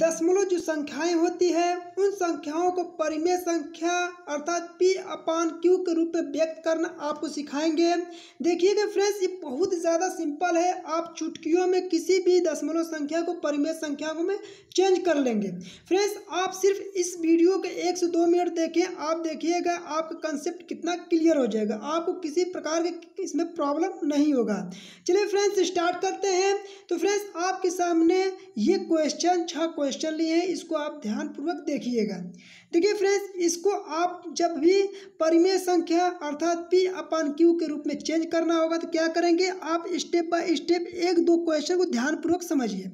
दशमलव जो संख्याएं होती है उन संख्याओं को परिमेय संख्या अर्थात पी अपान क्यू के रूप में व्यक्त करना आपको सिखाएंगे देखिएगा फ्रेंड्स ये बहुत ज़्यादा सिंपल है आप चुटकियों में किसी भी दशमलव संख्या को परिमेय संख्या में चेंज कर लेंगे फ्रेंड्स आप सिर्फ इस वीडियो के एक से दो मिनट देखें आप देखिएगा आपका कंसेप्ट कितना क्लियर हो जाएगा आपको किसी प्रकार के इसमें प्रॉब्लम नहीं होगा चलिए फ्रेंड्स स्टार्ट करते हैं तो फ्रेंड्स आपके सामने ये क्वेश्चन छः क्वेश्चन लिए हैं इसको आप ध्यानपूर्वक देखिएगा देखिए फ्रेंड्स इसको आप जब भी परिमेय संख्या अर्थात पी अपान क्यू के रूप में चेंज करना होगा तो क्या करेंगे आप स्टेप बाय स्टेप एक दो क्वेश्चन को ध्यानपूर्वक समझिए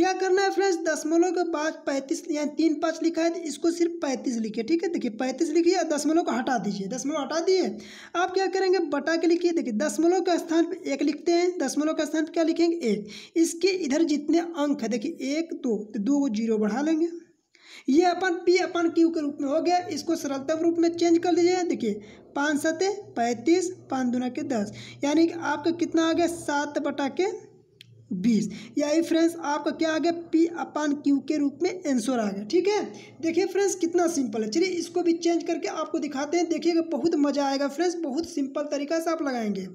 क्या करना है फ्रेंड्स दशमलव के पाँच पैंतीस यानी तीन पाँच लिखा है तो इसको सिर्फ पैंतीस लिखिए ठीक है देखिए पैंतीस लिखिए और दशमलव को हटा दीजिए दशमलव हटा दिए आप क्या करेंगे बटा के लिखिए देखिए दशमलव के स्थान पर एक लिखते हैं दशमलव के स्थान पर क्या लिखेंगे एक इसके इधर जितने अंक है देखिए एक दो तो दो वैल्यू को जीरो बढ़ा लेंगे ये अपन पी अपन क्यू के रूप में हो गया इसको सरलतम रूप में चेंज कर दीजिए देखिए पाँच सतें पैंतीस पाँच दुना के दस यानी कि आपका कितना आ गया सात बटा के बीस यही फ्रेंड्स आपका क्या आ गया पी अपान क्यू के रूप में आंसर आ गया ठीक है देखिए फ्रेंड्स कितना सिंपल है चलिए इसको भी चेंज करके आपको दिखाते हैं देखिएगा बहुत मजा आएगा फ्रेंड्स बहुत सिंपल तरीका से आप लगाएंगे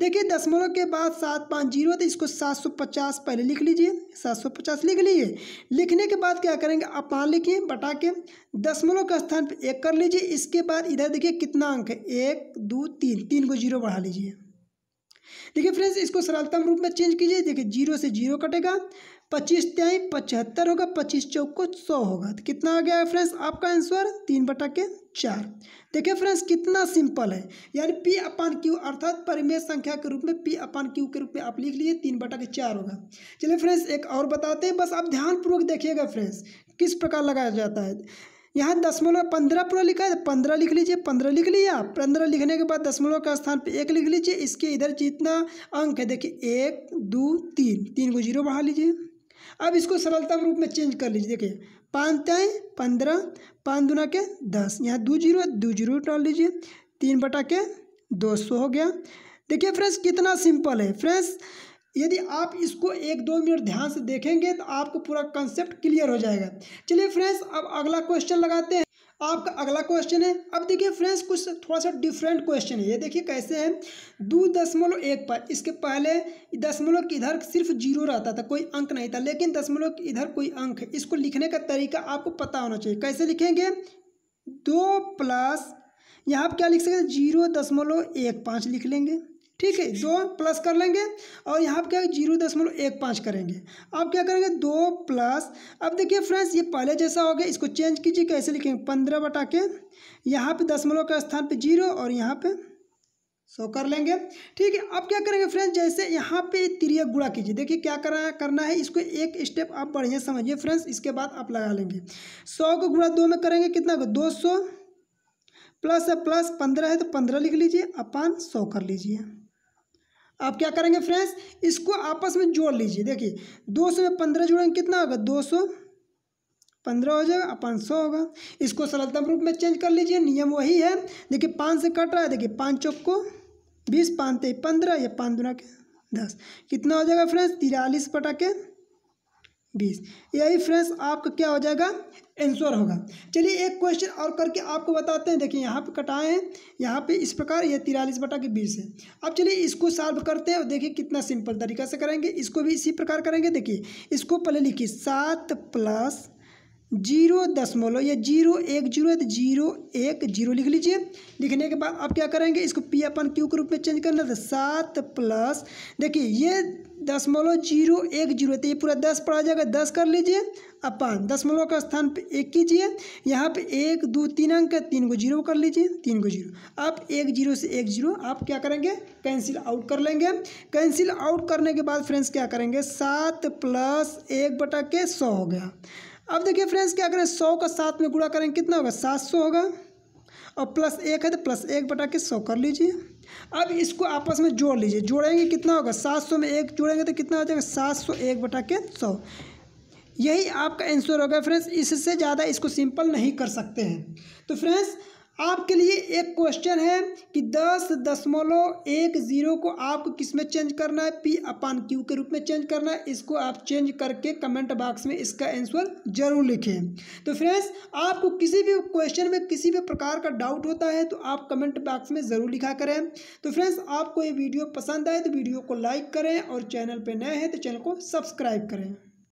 देखिए दशमलव के बाद सात पाँच जीरो तो इसको सात सौ पचास पहले लिख लीजिए सात सौ पचास लिख लीजिए लिखने के बाद क्या करेंगे अपान लिखिए बटा के दशमलव के स्थान पर एक कर लीजिए इसके बाद इधर देखिए कितना अंक है एक दो तीन तीन को जीरो बढ़ा लीजिए देखिए फ्रेंड्स इसको सरलतम रूप में चेंज कीजिए देखिए जीरो से जीरो कटेगा पच्चीस त्याई पचहत्तर होगा पच्चीस चौक को सौ होगा तो कितना आ गया है फ्रेंड्स आपका आंसर तीन बटा के चार देखिए फ्रेंड्स कितना सिंपल है यानी पी अपान क्यू अर्थात परिमेय संख्या के रूप में पी अपान क्यू के रूप में आप लिख लिए तीन बटा के चार होगा चलिए फ्रेंड्स एक और बताते हैं बस आप ध्यानपूर्वक देखिएगा फ्रेंड्स किस प्रकार लगाया जाता है यहाँ दशमलव पंद्रह पूरा लिखा है तो पंद्रह लिख लीजिए पंद्रह लिख लिया पंद्रह लिखने के बाद दशमलव का स्थान पे एक लिख लीजिए इसके इधर जितना अंक है देखिए एक दो तीन तीन को जीरो बढ़ा लीजिए अब इसको सरलता रूप में चेंज कर लीजिए देखिए पाँच तय पंद्रह पाँच दुना के दस यहाँ दो जीरो दो जीरो डाल लीजिए तीन बटा के दो सौ हो गया देखिए फ्रेंड्स कितना सिंपल है फ्रेंड्स यदि आप इसको एक दो मिनट ध्यान से देखेंगे तो आपको पूरा कंसेप्ट क्लियर हो जाएगा चलिए फ्रेंड्स अब अगला क्वेश्चन लगाते हैं आपका अगला क्वेश्चन है अब देखिए फ्रेंड्स कुछ थोड़ा सा डिफरेंट क्वेश्चन है ये देखिए कैसे है दो दशमलव एक पर इसके पहले दशमलव के इधर सिर्फ जीरो रहता था कोई अंक नहीं था लेकिन दशमलव के इधर कोई अंक है इसको लिखने का तरीका आपको पता होना चाहिए कैसे लिखेंगे दो प्लस यहाँ आप क्या लिख सकते हैं जीरो दशमलव एक पाँच लिख लेंगे ठीक है दो प्लस कर लेंगे और यहाँ पे क्या जीरो दशमलव एक पाँच करेंगे अब क्या करेंगे दो प्लस अब देखिए फ्रेंड्स ये पहले जैसा हो गया इसको चेंज कीजिए कैसे लिखेंगे पंद्रह बटा के यहाँ पे दशमलव के स्थान पे जीरो और यहाँ पे सो कर लेंगे ठीक है अब क्या करेंगे फ्रेंड्स जैसे यहाँ पे तिरिया गुड़ा कीजिए देखिए क्या करना है करना है इसको एक स्टेप आप बढ़िया समझिए फ्रेंड्स इसके बाद आप लगा लेंगे सौ को गुड़ा दो में करेंगे कितना को दो सौ प्लस है प्लस पंद्रह है तो पंद्रह लिख लीजिए अपान सौ कर लीजिए आप क्या करेंगे फ्रेंड्स इसको आपस में जोड़ लीजिए देखिए दो सौ में पंद्रह जोड़ेंगे कितना होगा दो सौ पंद्रह हो जाएगा पाँच सौ होगा इसको सरलतम रूप में चेंज कर लीजिए नियम वही है देखिए पाँच से कट रहा है देखिए पाँच चौक को बीस पाँच तेईस पंद्रह या पाँच दुना के दस कितना हो जाएगा फ्रेंड्स तिरालीस पटा के बीस यही फ्रेंड्स आपका क्या हो जाएगा आंसर होगा चलिए एक क्वेश्चन और करके आपको बताते हैं देखिए यहाँ पे कटाए हैं यहाँ पे इस प्रकार ये तिरालीस बटा के बीस है अब चलिए इसको सॉल्व करते हैं और देखिए कितना सिंपल तरीका से करेंगे इसको भी इसी प्रकार करेंगे देखिए इसको पहले लिखिए सात प्लस जीरो दशमलव या जीरो एक जीरो है तो जीरो एक जीरो लिख लीजिए लिखने के बाद आप क्या करेंगे इसको पी अपन क्यू के रूप में चेंज करना था तो सात प्लस देखिए ये दशमलव जीरो एक जीरो तो ये पूरा दस पढ़ा जाएगा दस कर लीजिए अब पाँच दशमलव का स्थान पे एक कीजिए यहाँ पे एक दो तीन अंक है तीन को जीरो कर लीजिए तीन को जीरो अब एक जीरो से एक जीरो आप क्या करेंगे कैंसिल आउट कर लेंगे कैंसिल आउट करने के बाद फ्रेंड्स क्या करेंगे सात प्लस एक बटा के सौ हो गया अब देखिए फ्रेंड्स क्या करें सौ का सात में गुड़ा करेंगे कितना होगा सात सौ होगा और प्लस एक है तो प्लस एक बटा के सौ कर लीजिए अब इसको आपस में जोड़ लीजिए जोड़ेंगे कितना होगा सात सौ में एक जोड़ेंगे तो कितना हो जाएगा सात सौ एक बटा के सौ यही आपका आंसर होगा फ्रेंड्स इससे ज़्यादा इसको सिंपल नहीं कर सकते हैं तो फ्रेंड्स आपके लिए एक क्वेश्चन है कि दस दशमलव एक ज़ीरो को आपको किस में चेंज करना है पी अपान क्यू के रूप में चेंज करना है इसको आप चेंज करके कमेंट बॉक्स में इसका आंसर जरूर लिखें तो फ्रेंड्स आपको किसी भी क्वेश्चन में किसी भी प्रकार का डाउट होता है तो आप कमेंट बॉक्स में ज़रूर लिखा करें तो फ्रेंड्स आपको ये वीडियो पसंद आए तो वीडियो को लाइक करें और चैनल पर नए हैं तो चैनल को सब्सक्राइब करें